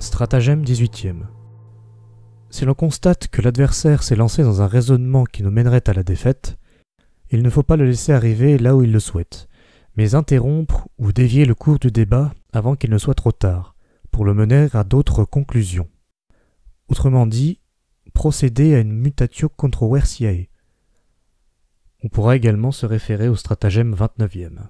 Stratagème 18 Si l'on constate que l'adversaire s'est lancé dans un raisonnement qui nous mènerait à la défaite, il ne faut pas le laisser arriver là où il le souhaite, mais interrompre ou dévier le cours du débat avant qu'il ne soit trop tard, pour le mener à d'autres conclusions. Autrement dit, procéder à une mutatio controversiae, on pourra également se référer au stratagème 29e.